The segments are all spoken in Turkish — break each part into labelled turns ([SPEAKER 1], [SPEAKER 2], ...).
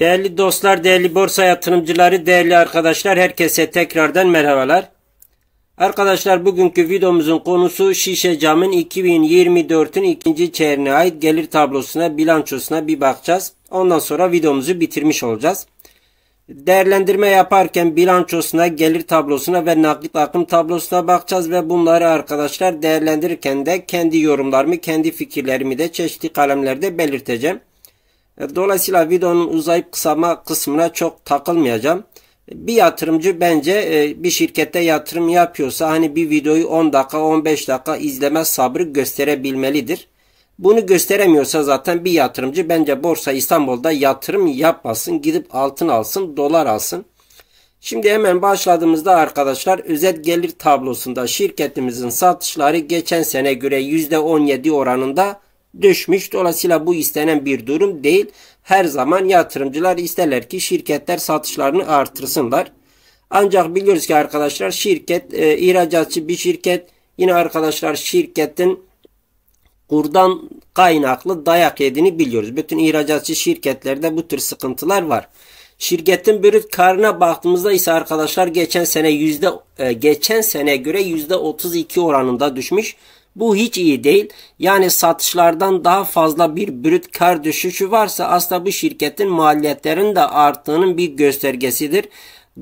[SPEAKER 1] Değerli dostlar, değerli borsa yatırımcıları, değerli arkadaşlar herkese tekrardan merhabalar. Arkadaşlar bugünkü videomuzun konusu Şişe Cam'ın 2024'ün ikinci çeyreğine ait gelir tablosuna, bilançosuna bir bakacağız. Ondan sonra videomuzu bitirmiş olacağız. Değerlendirme yaparken bilançosuna, gelir tablosuna ve nakit akım tablosuna bakacağız ve bunları arkadaşlar değerlendirirken de kendi yorumlarımı, kendi fikirlerimi de çeşitli kalemlerde belirteceğim. E, dolayısıyla videonun uzayıp kısama kısmına çok takılmayacağım. E, bir yatırımcı bence e, bir şirkette yatırım yapıyorsa hani bir videoyu 10 dakika 15 dakika izleme sabrı gösterebilmelidir. Bunu gösteremiyorsa zaten bir yatırımcı bence Borsa İstanbul'da yatırım yapmasın gidip altın alsın dolar alsın. Şimdi hemen başladığımızda arkadaşlar özet gelir tablosunda şirketimizin satışları geçen sene göre %17 oranında düşmüş. Dolayısıyla bu istenen bir durum değil. Her zaman yatırımcılar isterler ki şirketler satışlarını artırsınlar. Ancak biliyoruz ki arkadaşlar şirket e, ihracatçı bir şirket yine arkadaşlar şirketin kurdan kaynaklı dayak yediğini biliyoruz. Bütün ihracatçı şirketlerde bu tür sıkıntılar var. Şirketin brüt karına baktığımızda ise arkadaşlar geçen sene yüzde e, geçen sene göre yüzde 32 oranında düşmüş. Bu hiç iyi değil. Yani satışlardan daha fazla bir brüt kar düşüşü varsa aslında bu şirketin maliyetlerin de arttığının bir göstergesidir.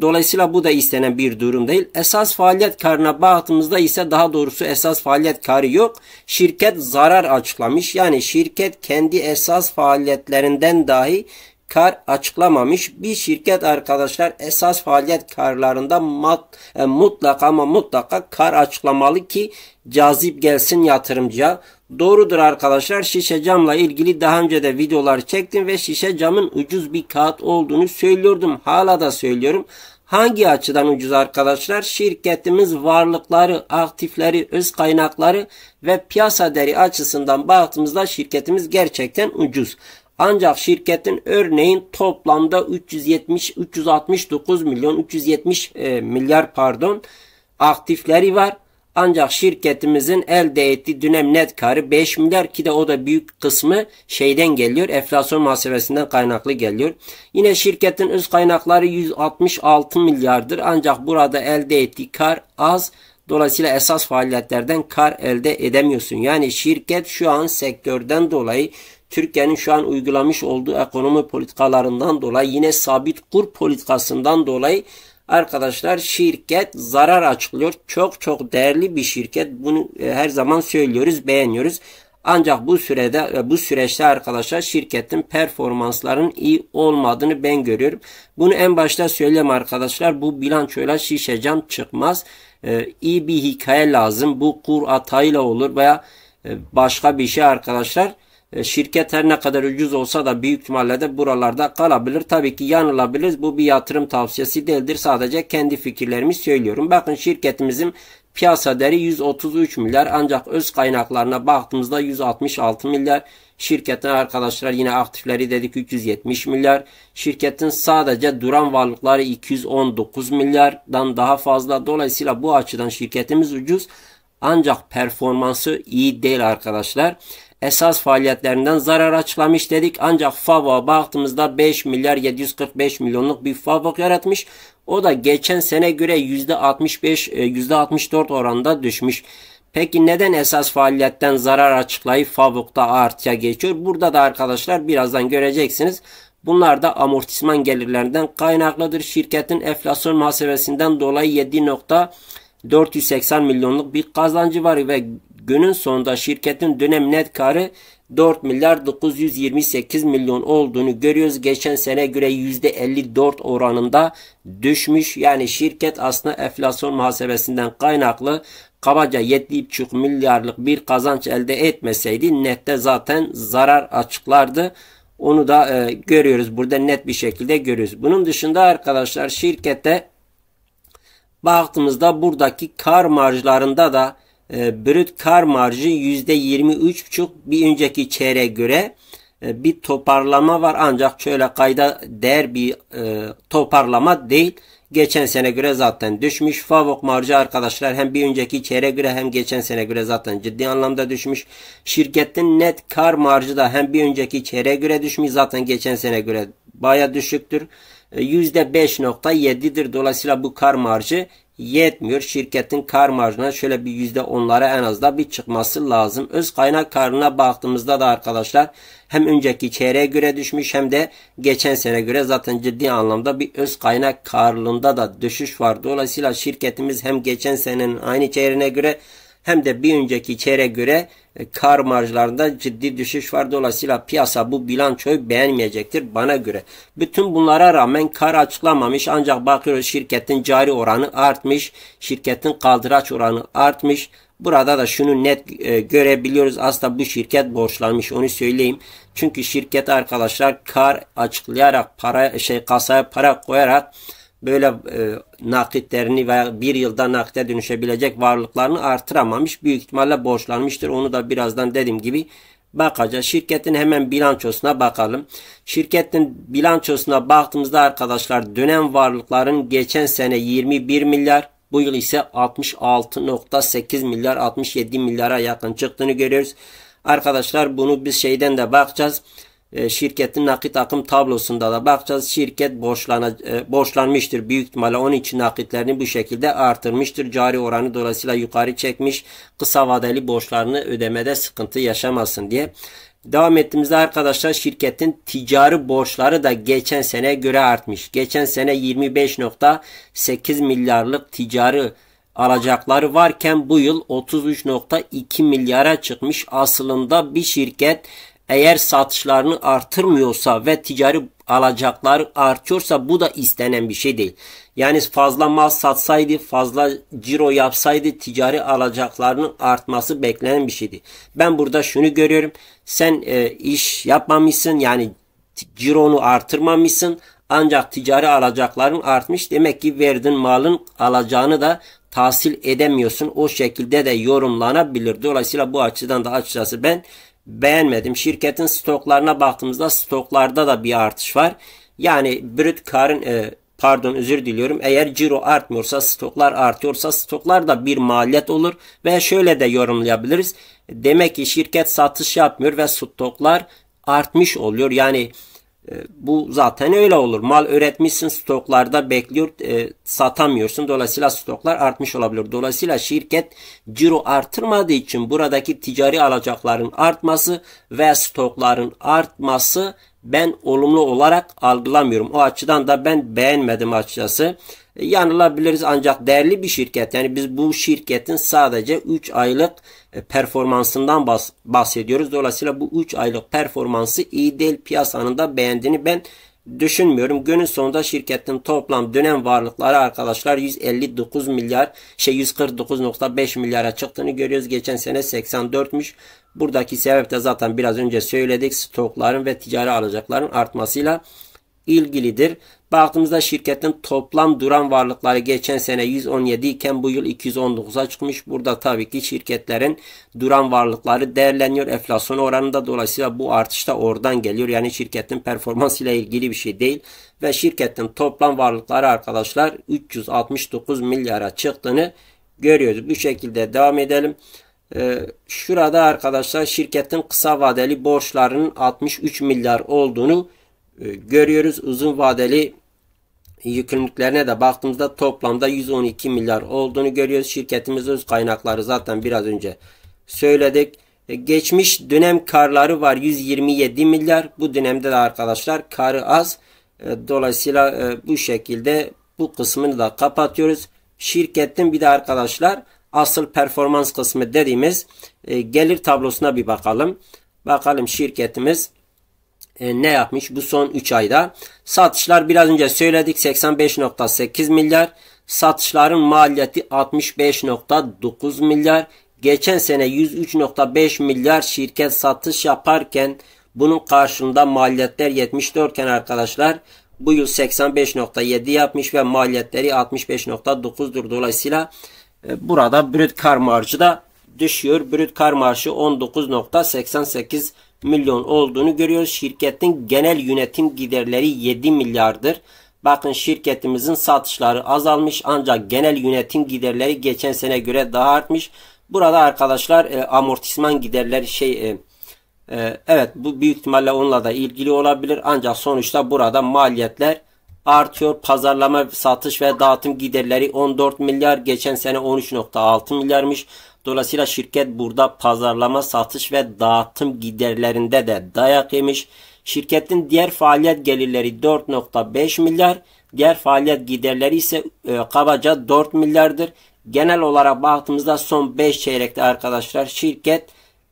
[SPEAKER 1] Dolayısıyla bu da istenen bir durum değil. Esas faaliyet karına baktığımızda ise daha doğrusu esas faaliyet karı yok. Şirket zarar açıklamış. Yani şirket kendi esas faaliyetlerinden dahi kar açıklamamış. Bir şirket arkadaşlar esas faaliyet karlarında mat, e, mutlaka ama mutlaka kar açıklamalı ki cazip gelsin yatırımcıya. Doğrudur arkadaşlar şişe camla ilgili daha önce de videolar çektim ve şişe camın ucuz bir kağıt olduğunu söylüyordum. Hala da söylüyorum. Hangi açıdan ucuz arkadaşlar? Şirketimiz varlıkları, aktifleri, öz kaynakları ve piyasa değeri açısından baktığımızda şirketimiz gerçekten ucuz. Ancak şirketin örneğin toplamda 370 369 milyon 370 e, milyar pardon aktifleri var. Ancak şirketimizin elde ettiği dönem net karı 5 milyar ki de o da büyük kısmı şeyden geliyor. Enflasyon muhasebesinden kaynaklı geliyor. Yine şirketin öz kaynakları 166 milyardır. Ancak burada elde ettiği kar az. Dolayısıyla esas faaliyetlerden kar elde edemiyorsun. Yani şirket şu an sektörden dolayı Türkiye'nin şu an uygulamış olduğu ekonomi politikalarından dolayı yine sabit kur politikasından dolayı arkadaşlar şirket zarar açıklıyor. Çok çok değerli bir şirket. Bunu e, her zaman söylüyoruz, beğeniyoruz. Ancak bu sürede e, bu süreçte arkadaşlar şirketin performanslarının iyi olmadığını ben görüyorum. Bunu en başta söyleyeyim arkadaşlar. Bu bilançoyla şişe çıkmaz. E, iyi bir hikaye lazım. Bu kur atayla olur veya başka bir şey arkadaşlar. E, şirket her ne kadar ucuz olsa da büyük ihtimalle de buralarda kalabilir. Tabii ki yanılabiliriz. Bu bir yatırım tavsiyesi değildir. Sadece kendi fikirlerimi söylüyorum. Bakın şirketimizin piyasa değeri 133 milyar ancak öz kaynaklarına baktığımızda 166 milyar. Şirketin arkadaşlar yine aktifleri dedik 370 milyar. Şirketin sadece duran varlıkları 219 milyardan daha fazla. Dolayısıyla bu açıdan şirketimiz ucuz. Ancak performansı iyi değil arkadaşlar esas faaliyetlerinden zarar açıklamış dedik. Ancak FAV'a baktığımızda 5 milyar 745 milyonluk bir FAVOK yaratmış. O da geçen sene göre %65 %64 e, oranda düşmüş. Peki neden esas faaliyetten zarar açıklayıp FAVOK'ta artıya geçiyor? Burada da arkadaşlar birazdan göreceksiniz. Bunlar da amortisman gelirlerinden kaynaklıdır. Şirketin enflasyon muhasebesinden dolayı 7.480 milyonluk bir kazancı var ve günün sonunda şirketin dönem net karı 4 milyar 928 milyon olduğunu görüyoruz. Geçen sene göre %54 oranında düşmüş. Yani şirket aslında enflasyon muhasebesinden kaynaklı kabaca 7,5 milyarlık bir kazanç elde etmeseydi nette zaten zarar açıklardı. Onu da e, görüyoruz. Burada net bir şekilde görüyoruz. Bunun dışında arkadaşlar şirkette baktığımızda buradaki kar marjlarında da ee, brüt kar marjı %23,5 bir önceki çeyreğe göre e, bir toparlama var ancak şöyle kayda değer bir e, toparlama değil. Geçen sene göre zaten düşmüş. Favok marjı arkadaşlar hem bir önceki çeyreğe göre hem geçen sene göre zaten ciddi anlamda düşmüş. Şirketin net kar marjı da hem bir önceki çeyreğe göre düşmüş. Zaten geçen sene göre baya düşüktür. %5.7'dir. E, Dolayısıyla bu kar marjı yetmiyor. Şirketin kar marjına şöyle bir yüzde onlara en az da bir çıkması lazım. Öz kaynak karına baktığımızda da arkadaşlar hem önceki çeyreğe göre düşmüş hem de geçen sene göre zaten ciddi anlamda bir öz kaynak karlılığında da düşüş var. Dolayısıyla şirketimiz hem geçen senenin aynı çeyreğine göre hem de bir önceki çeyreğe göre e, kar marjlarında ciddi düşüş var. Dolayısıyla piyasa bu bilançoyu beğenmeyecektir bana göre. Bütün bunlara rağmen kar açıklamamış ancak bakıyoruz şirketin cari oranı artmış, şirketin kaldıraç oranı artmış. Burada da şunu net e, görebiliyoruz. Aslında bu şirket borçlanmış onu söyleyeyim. Çünkü şirket arkadaşlar kar açıklayarak para şey kasaya para koyarak böyle e, nakitlerini veya bir yılda nakite dönüşebilecek varlıklarını artıramamış. Büyük ihtimalle borçlanmıştır. Onu da birazdan dediğim gibi bakacağız. Şirketin hemen bilançosuna bakalım. Şirketin bilançosuna baktığımızda arkadaşlar dönem varlıkların geçen sene 21 milyar bu yıl ise 66.8 milyar 67 milyara yakın çıktığını görüyoruz. Arkadaşlar bunu biz şeyden de bakacağız. E, şirketin nakit akım tablosunda da bakacağız. Şirket borçlana, e, borçlanmıştır. Büyük ihtimalle onun için nakitlerini bu şekilde artırmıştır. Cari oranı dolayısıyla yukarı çekmiş. Kısa vadeli borçlarını ödemede sıkıntı yaşamasın diye. Devam ettiğimizde arkadaşlar şirketin ticari borçları da geçen sene göre artmış. Geçen sene 25.8 milyarlık ticari alacakları varken bu yıl 33.2 milyara çıkmış. Aslında bir şirket eğer satışlarını artırmıyorsa ve ticari alacakları artıyorsa bu da istenen bir şey değil. Yani fazla mal satsaydı, fazla ciro yapsaydı ticari alacaklarının artması beklenen bir şeydi. Ben burada şunu görüyorum. Sen e, iş yapmamışsın yani cironu artırmamışsın ancak ticari alacakların artmış. Demek ki verdin malın alacağını da tahsil edemiyorsun. O şekilde de yorumlanabilir. Dolayısıyla bu açıdan da açıkçası ben beğenmedim. Şirketin stoklarına baktığımızda stoklarda da bir artış var. Yani brüt karın e, pardon özür diliyorum. Eğer ciro artmıyorsa stoklar artıyorsa stoklar da bir maliyet olur ve şöyle de yorumlayabiliriz. Demek ki şirket satış yapmıyor ve stoklar artmış oluyor. Yani e, bu zaten öyle olur. Mal üretmişsin stoklarda bekliyor, e, satamıyorsun. Dolayısıyla stoklar artmış olabilir. Dolayısıyla şirket ciro artırmadığı için buradaki ticari alacakların artması ve stokların artması ben olumlu olarak algılamıyorum. O açıdan da ben beğenmedim açıkçası. E, yanılabiliriz ancak değerli bir şirket yani biz bu şirketin sadece 3 aylık e, performansından bahsediyoruz. Dolayısıyla bu 3 aylık performansı iyi değil piyasanın da beğendiğini ben düşünmüyorum. Günün sonunda şirketin toplam dönem varlıkları arkadaşlar 159 milyar şey 149.5 milyara çıktığını görüyoruz. Geçen sene 84'müş. Buradaki sebep de zaten biraz önce söyledik. Stokların ve ticari alacakların artmasıyla ilgilidir. Baktığımızda şirketin toplam duran varlıkları geçen sene 117 iken bu yıl 219'a çıkmış. Burada tabii ki şirketlerin duran varlıkları değerleniyor enflasyon oranında. Dolayısıyla bu artış da oradan geliyor. Yani şirketin performansıyla ilgili bir şey değil. Ve şirketin toplam varlıkları arkadaşlar 369 milyara çıktığını görüyoruz. Bu şekilde devam edelim. Ee, şurada arkadaşlar şirketin kısa vadeli borçlarının 63 milyar olduğunu görüyoruz ee, görüyoruz. Uzun vadeli yükümlülüklerine de baktığımızda toplamda 112 milyar olduğunu görüyoruz. Şirketimiz öz kaynakları zaten biraz önce söyledik. Ee, geçmiş dönem karları var 127 milyar. Bu dönemde de arkadaşlar karı az. Ee, dolayısıyla e, bu şekilde bu kısmını da kapatıyoruz. Şirketin bir de arkadaşlar asıl performans kısmı dediğimiz e, gelir tablosuna bir bakalım. Bakalım şirketimiz e, ne yapmış bu son 3 ayda? Satışlar biraz önce söyledik 85.8 milyar. Satışların maliyeti 65.9 milyar. Geçen sene 103.5 milyar şirket satış yaparken bunun karşılığında maliyetler 74 iken arkadaşlar bu yıl 85.7 yapmış ve maliyetleri 65.9'dur. Dolayısıyla e, burada brüt kar marjı da düşüyor. Brüt kar marjı 19.88 milyon olduğunu görüyoruz. Şirketin genel yönetim giderleri 7 milyardır. Bakın şirketimizin satışları azalmış ancak genel yönetim giderleri geçen sene göre daha artmış. Burada arkadaşlar e, amortisman giderleri şey e, e, evet bu büyük ihtimalle onunla da ilgili olabilir. Ancak sonuçta burada maliyetler artıyor. Pazarlama, satış ve dağıtım giderleri 14 milyar geçen sene 13.6 milyarmış. Dolayısıyla şirket burada pazarlama, satış ve dağıtım giderlerinde de dayak yemiş. Şirketin diğer faaliyet gelirleri 4.5 milyar, diğer faaliyet giderleri ise e, kabaca 4 milyardır. Genel olarak baktığımızda son 5 çeyrekte arkadaşlar şirket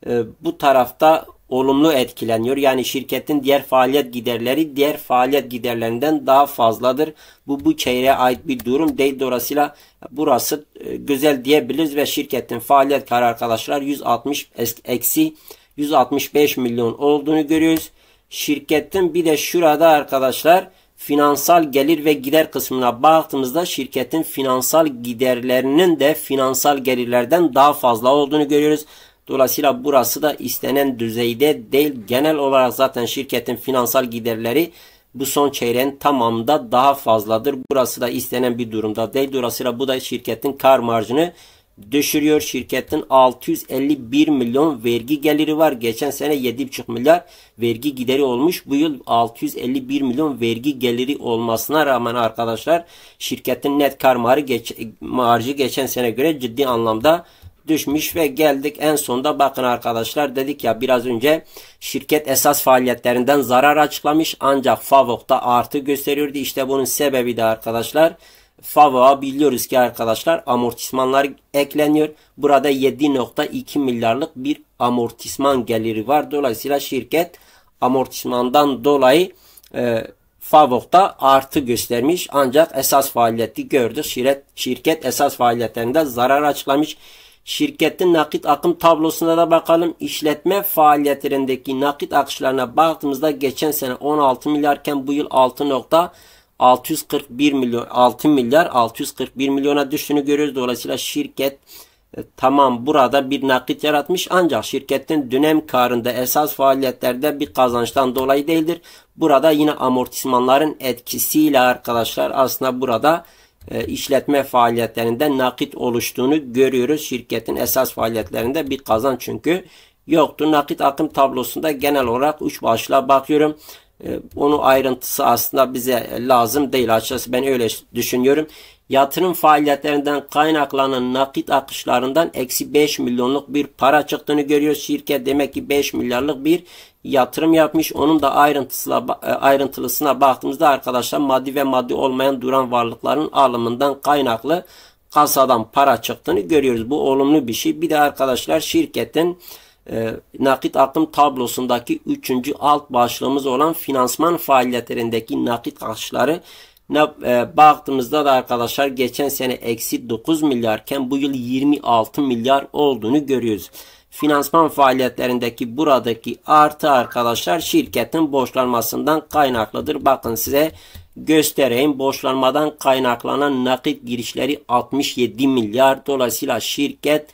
[SPEAKER 1] e, bu tarafta olumlu etkileniyor. Yani şirketin diğer faaliyet giderleri diğer faaliyet giderlerinden daha fazladır. Bu bu çeyreğe ait bir durum değil. Dolayısıyla burası e, güzel diyebiliriz ve şirketin faaliyet karı arkadaşlar 160 eksi 165 milyon olduğunu görüyoruz. Şirketin bir de şurada arkadaşlar finansal gelir ve gider kısmına baktığımızda şirketin finansal giderlerinin de finansal gelirlerden daha fazla olduğunu görüyoruz. Dolayısıyla burası da istenen düzeyde değil. Genel olarak zaten şirketin finansal giderleri bu son çeyreğin tamamında daha fazladır. Burası da istenen bir durumda değil. Dolayısıyla bu da şirketin kar marjını düşürüyor. Şirketin 651 milyon vergi geliri var. Geçen sene 7,5 milyar vergi gideri olmuş. Bu yıl 651 milyon vergi geliri olmasına rağmen arkadaşlar şirketin net kar marjı, geç, marjı geçen sene göre ciddi anlamda düşmüş ve geldik en sonda bakın arkadaşlar dedik ya biraz önce şirket esas faaliyetlerinden zarar açıklamış ancak Favok'ta artı gösteriyordu. işte bunun sebebi de arkadaşlar Favok'a biliyoruz ki arkadaşlar amortismanlar ekleniyor. Burada 7.2 milyarlık bir amortisman geliri var. Dolayısıyla şirket amortismandan dolayı e, Favok'ta artı göstermiş ancak esas faaliyeti gördü. Şirket, şirket esas faaliyetlerinden zarar açıklamış. Şirketin nakit akım tablosuna da bakalım. İşletme faaliyetlerindeki nakit akışlarına baktığımızda geçen sene 16 milyarken bu yıl 6.641 milyon 6 milyar 641 milyona düştüğünü görüyoruz. Dolayısıyla şirket e, tamam burada bir nakit yaratmış ancak şirketin dönem karında esas faaliyetlerde bir kazançtan dolayı değildir. Burada yine amortismanların etkisiyle arkadaşlar aslında burada e, işletme faaliyetlerinde nakit oluştuğunu görüyoruz. Şirketin esas faaliyetlerinde bir kazan çünkü yoktu. Nakit akım tablosunda genel olarak üç başla bakıyorum. E, Onu ayrıntısı aslında bize lazım değil açıkçası ben öyle düşünüyorum. Yatırım faaliyetlerinden kaynaklanan nakit akışlarından eksi 5 milyonluk bir para çıktığını görüyoruz. Şirket demek ki 5 milyarlık bir yatırım yapmış. Onun da ayrıntısına, e, ayrıntılısına baktığımızda arkadaşlar maddi ve maddi olmayan duran varlıkların alımından kaynaklı kasadan para çıktığını görüyoruz. Bu olumlu bir şey. Bir de arkadaşlar şirketin e, nakit akım tablosundaki 3. alt başlığımız olan finansman faaliyetlerindeki nakit akışları ne baktığımızda da arkadaşlar geçen sene eksi 9 milyarken bu yıl 26 milyar olduğunu görüyoruz. Finansman faaliyetlerindeki buradaki artı arkadaşlar şirketin borçlanmasından kaynaklıdır. Bakın size göstereyim. Borçlanmadan kaynaklanan nakit girişleri 67 milyar. Dolayısıyla şirket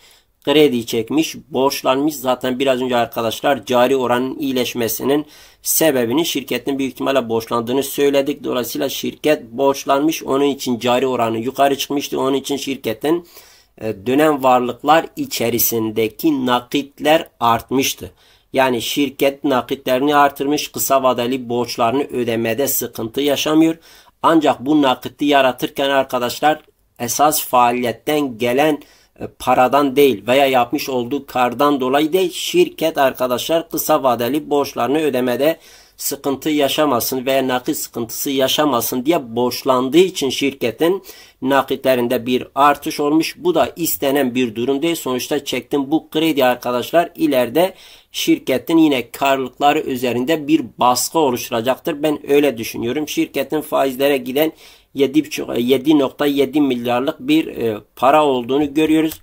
[SPEAKER 1] kredi çekmiş, borçlanmış. Zaten biraz önce arkadaşlar cari oranın iyileşmesinin sebebini şirketin büyük ihtimalle borçlandığını söyledik. Dolayısıyla şirket borçlanmış. Onun için cari oranı yukarı çıkmıştı. Onun için şirketin e, dönem varlıklar içerisindeki nakitler artmıştı. Yani şirket nakitlerini artırmış, kısa vadeli borçlarını ödemede sıkıntı yaşamıyor. Ancak bu nakiti yaratırken arkadaşlar esas faaliyetten gelen e, paradan değil veya yapmış olduğu kardan dolayı değil şirket arkadaşlar kısa vadeli borçlarını ödemede sıkıntı yaşamasın veya nakit sıkıntısı yaşamasın diye borçlandığı için şirketin nakitlerinde bir artış olmuş. Bu da istenen bir durum değil. Sonuçta çektim bu kredi arkadaşlar ileride şirketin yine karlılıkları üzerinde bir baskı oluşturacaktır. Ben öyle düşünüyorum. Şirketin faizlere giden 7.7 milyarlık bir e, para olduğunu görüyoruz.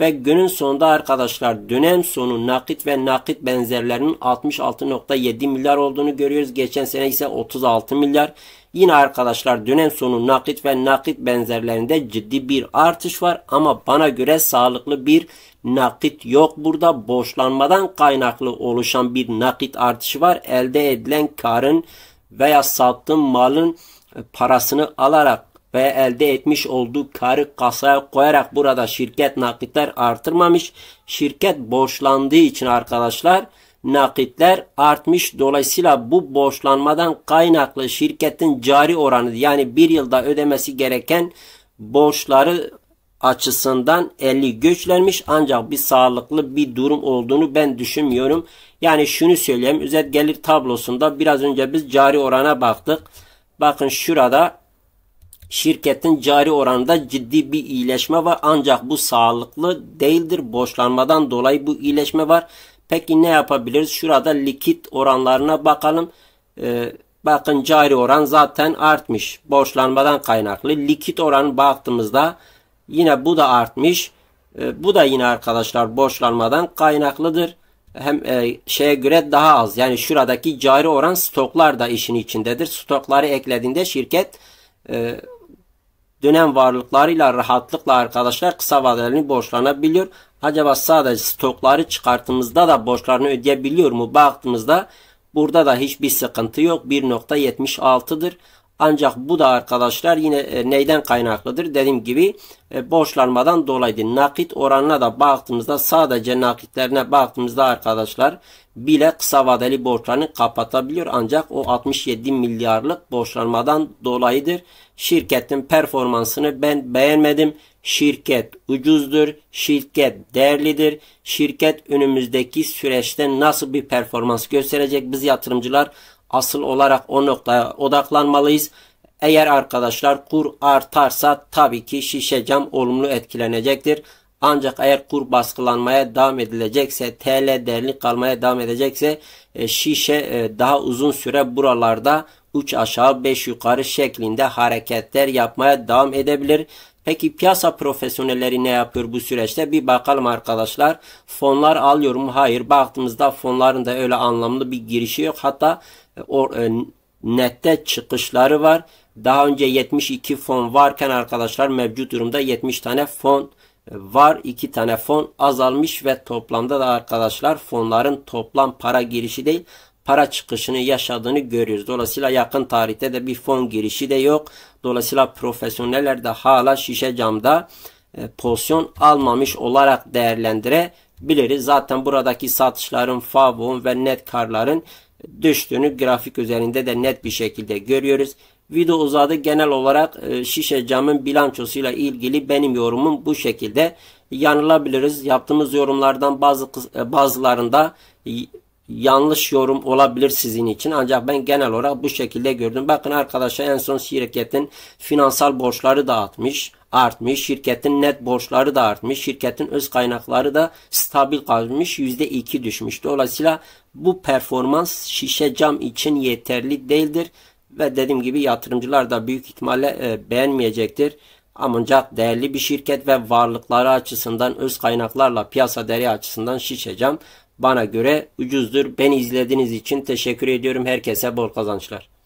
[SPEAKER 1] Ve günün sonunda arkadaşlar dönem sonu nakit ve nakit benzerlerinin 66.7 milyar olduğunu görüyoruz. Geçen sene ise 36 milyar. Yine arkadaşlar dönem sonu nakit ve nakit benzerlerinde ciddi bir artış var ama bana göre sağlıklı bir nakit yok. Burada boşlanmadan kaynaklı oluşan bir nakit artışı var. Elde edilen karın veya sattığın malın e, parasını alarak ve elde etmiş olduğu karı kasaya koyarak burada şirket nakitler artırmamış. Şirket borçlandığı için arkadaşlar nakitler artmış. Dolayısıyla bu borçlanmadan kaynaklı şirketin cari oranı yani bir yılda ödemesi gereken borçları açısından 50 göçlenmiş ancak bir sağlıklı bir durum olduğunu ben düşünmüyorum. Yani şunu söyleyeyim. Üzet gelir tablosunda biraz önce biz cari orana baktık. Bakın şurada şirketin cari oranda ciddi bir iyileşme var ancak bu sağlıklı değildir. Borçlanmadan dolayı bu iyileşme var. Peki ne yapabiliriz? Şurada likit oranlarına bakalım. Ee, bakın cari oran zaten artmış. Borçlanmadan kaynaklı. Likit oranı baktığımızda yine bu da artmış. Ee, bu da yine arkadaşlar borçlanmadan kaynaklıdır hem e, şeye göre daha az. Yani şuradaki cari oran stoklar da işin içindedir. Stokları eklediğinde şirket e, dönem varlıklarıyla rahatlıkla arkadaşlar kısa vadeli borçlanabiliyor. Acaba sadece stokları çıkarttığımızda da borçlarını ödeyebiliyor mu? Baktığımızda burada da hiçbir sıkıntı yok. 1.76'dır. Ancak bu da arkadaşlar yine e, neyden kaynaklıdır? Dediğim gibi e, borçlanmadan dolayıdır. Nakit oranına da baktığımızda sadece nakitlerine baktığımızda arkadaşlar bile kısa vadeli borçlarını kapatabiliyor. Ancak o 67 milyarlık borçlanmadan dolayıdır. Şirketin performansını ben beğenmedim. Şirket ucuzdur, şirket değerlidir. Şirket önümüzdeki süreçte nasıl bir performans gösterecek biz yatırımcılar asıl olarak o noktaya odaklanmalıyız. Eğer arkadaşlar kur artarsa tabii ki şişe cam olumlu etkilenecektir. Ancak eğer kur baskılanmaya devam edilecekse, TL değerli kalmaya devam edecekse e, şişe e, daha uzun süre buralarda 3 aşağı 5 yukarı şeklinde hareketler yapmaya devam edebilir. Peki piyasa profesyonelleri ne yapıyor bu süreçte? Bir bakalım arkadaşlar. Fonlar alıyor mu? Hayır. Baktığımızda fonların da öyle anlamlı bir girişi yok. Hatta e, o, e, nette çıkışları var. Daha önce 72 fon varken arkadaşlar mevcut durumda 70 tane fon e, var. 2 tane fon azalmış ve toplamda da arkadaşlar fonların toplam para girişi değil para çıkışını yaşadığını görüyoruz. Dolayısıyla yakın tarihte de bir fon girişi de yok. Dolayısıyla profesyoneller de hala şişe camda e, pozisyon almamış olarak değerlendirebiliriz. Zaten buradaki satışların, favon ve net karların düştüğünü grafik üzerinde de net bir şekilde görüyoruz. Video uzadı. Genel olarak e, şişe camın bilançosuyla ilgili benim yorumum bu şekilde. Yanılabiliriz. Yaptığımız yorumlardan bazı e, bazılarında yanlış yorum olabilir sizin için. Ancak ben genel olarak bu şekilde gördüm. Bakın arkadaşlar en son şirketin finansal borçları da artmış. Artmış. Şirketin net borçları da artmış. Şirketin öz kaynakları da stabil kalmış. %2 düşmüş. Dolayısıyla bu performans şişe cam için yeterli değildir. Ve dediğim gibi yatırımcılar da büyük ihtimalle e, beğenmeyecektir. Ancak değerli bir şirket ve varlıkları açısından öz kaynaklarla piyasa değeri açısından şişe cam bana göre ucuzdur. Beni izlediğiniz için teşekkür ediyorum. Herkese bol kazançlar.